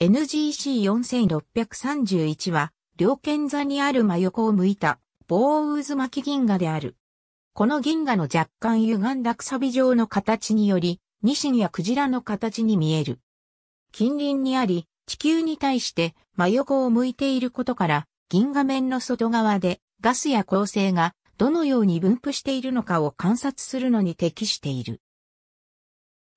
NGC4631 は、両剣座にある真横を向いた、棒渦巻き銀河である。この銀河の若干歪んだくさび状の形により、ニシンやクジラの形に見える。近隣にあり、地球に対して真横を向いていることから、銀河面の外側でガスや恒星がどのように分布しているのかを観察するのに適している。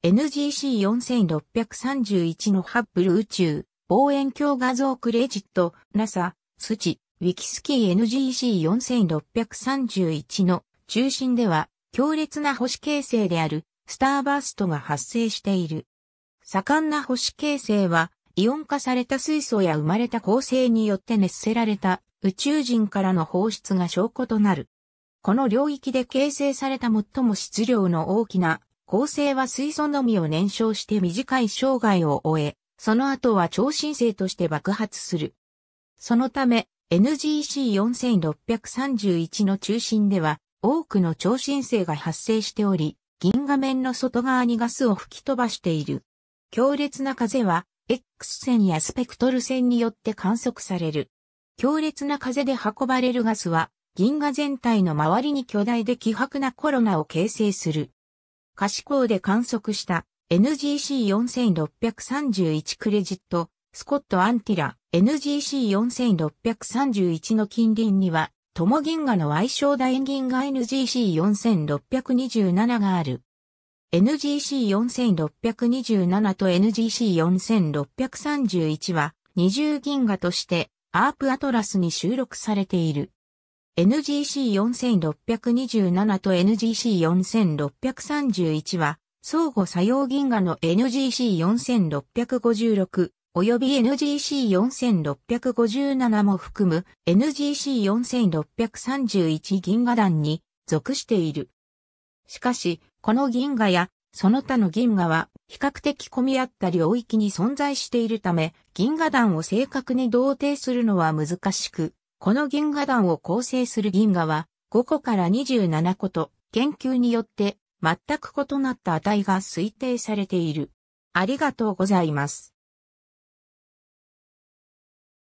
NGC4631 のハッブル宇宙望遠鏡画像クレジット NASA スチウィキスキー NGC4631 の中心では強烈な星形成であるスターバーストが発生している。盛んな星形成はイオン化された水素や生まれた構成によって熱せられた宇宙人からの放出が証拠となる。この領域で形成された最も質量の大きな構成は水素のみを燃焼して短い生涯を終え、その後は超新星として爆発する。そのため、NGC4631 の中心では、多くの超新星が発生しており、銀河面の外側にガスを吹き飛ばしている。強烈な風は、X 線やスペクトル線によって観測される。強烈な風で運ばれるガスは、銀河全体の周りに巨大で希薄なコロナを形成する。可視光で観測した NGC4631 クレジット、スコット・アンティラ NGC4631 の近隣には、トモ銀河の愛称大銀河 NGC4627 がある。NGC4627 と NGC4631 は、二重銀河として、アープアトラスに収録されている。NGC4627 と NGC4631 は、相互作用銀河の NGC4656 及び NGC4657 も含む NGC4631 銀河団に属している。しかし、この銀河やその他の銀河は比較的混み合った領域に存在しているため、銀河団を正確に同定するのは難しく、この銀河団を構成する銀河は5個から27個と研究によって全く異なった値が推定されている。ありがとうございます。